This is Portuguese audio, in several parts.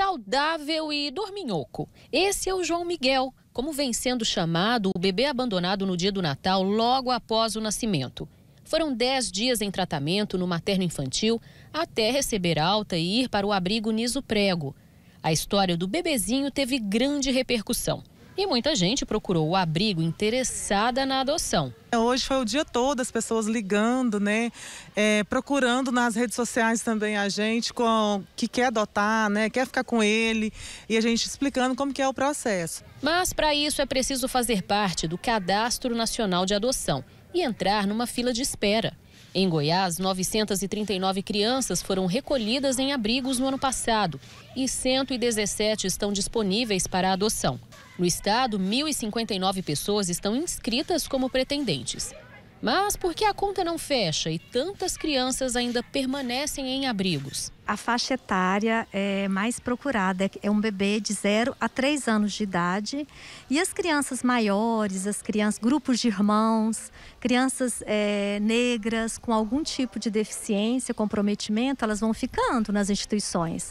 saudável e dorminhoco. Esse é o João Miguel, como vem sendo chamado o bebê abandonado no dia do Natal, logo após o nascimento. Foram 10 dias em tratamento no materno infantil até receber alta e ir para o abrigo Niso Prego. A história do bebezinho teve grande repercussão. E muita gente procurou o abrigo interessada na adoção. Hoje foi o dia todo as pessoas ligando, né? É, procurando nas redes sociais também a gente com, que quer adotar, né? Quer ficar com ele e a gente explicando como que é o processo. Mas para isso é preciso fazer parte do Cadastro Nacional de Adoção e entrar numa fila de espera. Em Goiás, 939 crianças foram recolhidas em abrigos no ano passado e 117 estão disponíveis para adoção. No estado, 1.059 pessoas estão inscritas como pretendentes. Mas por que a conta não fecha e tantas crianças ainda permanecem em abrigos? a faixa etária é mais procurada é, é um bebê de 0 a 3 anos de idade e as crianças maiores, as crianças, grupos de irmãos, crianças é, negras com algum tipo de deficiência, comprometimento, elas vão ficando nas instituições.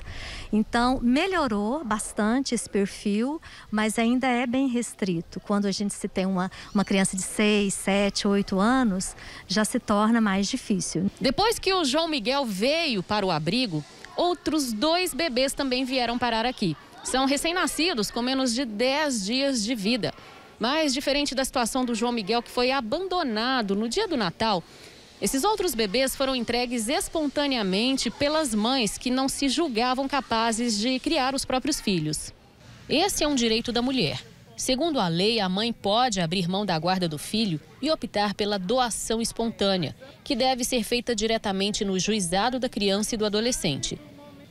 Então melhorou bastante esse perfil, mas ainda é bem restrito. Quando a gente se tem uma, uma criança de 6, 7, 8 anos, já se torna mais difícil. Depois que o João Miguel veio para o abrigo, outros dois bebês também vieram parar aqui. São recém-nascidos com menos de 10 dias de vida. Mas, diferente da situação do João Miguel, que foi abandonado no dia do Natal, esses outros bebês foram entregues espontaneamente pelas mães que não se julgavam capazes de criar os próprios filhos. Esse é um direito da mulher. Segundo a lei, a mãe pode abrir mão da guarda do filho e optar pela doação espontânea, que deve ser feita diretamente no juizado da criança e do adolescente.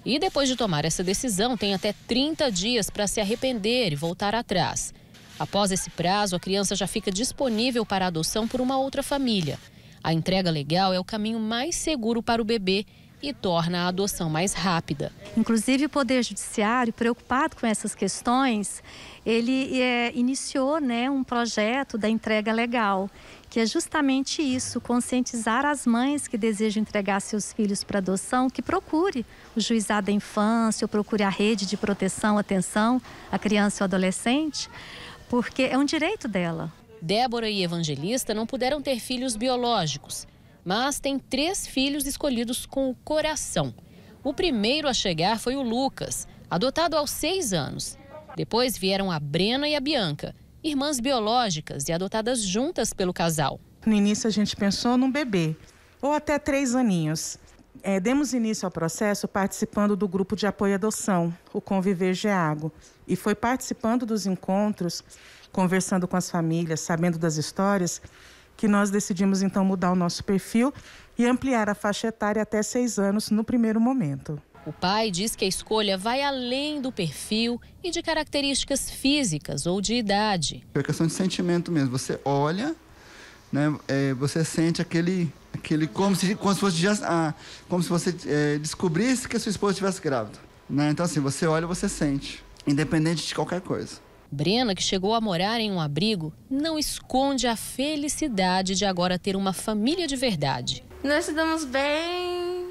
E depois de tomar essa decisão, tem até 30 dias para se arrepender e voltar atrás. Após esse prazo, a criança já fica disponível para adoção por uma outra família. A entrega legal é o caminho mais seguro para o bebê e torna a adoção mais rápida. Inclusive, o Poder Judiciário, preocupado com essas questões, ele é, iniciou né, um projeto da entrega legal, que é justamente isso, conscientizar as mães que desejam entregar seus filhos para adoção, que procure o juizado da infância, ou procure a rede de proteção, atenção à criança ou adolescente, porque é um direito dela. Débora e Evangelista não puderam ter filhos biológicos, mas tem três filhos escolhidos com o coração. O primeiro a chegar foi o Lucas, adotado aos seis anos. Depois vieram a Brena e a Bianca, irmãs biológicas e adotadas juntas pelo casal. No início a gente pensou num bebê, ou até três aninhos. É, demos início ao processo participando do grupo de apoio à adoção, o Conviver Geago, e foi participando dos encontros, conversando com as famílias, sabendo das histórias, que nós decidimos então mudar o nosso perfil e ampliar a faixa etária até seis anos no primeiro momento. O pai diz que a escolha vai além do perfil e de características físicas ou de idade. É questão de sentimento mesmo. Você olha, né, é, você sente aquele, aquele como se, como se fosse ah, como se você é, descobrisse que a sua esposa estivesse grávida. Né? Então assim, você olha, você sente, independente de qualquer coisa. Brena, que chegou a morar em um abrigo, não esconde a felicidade de agora ter uma família de verdade. Nós estamos bem,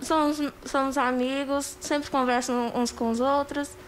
somos, somos amigos, sempre conversam uns com os outros.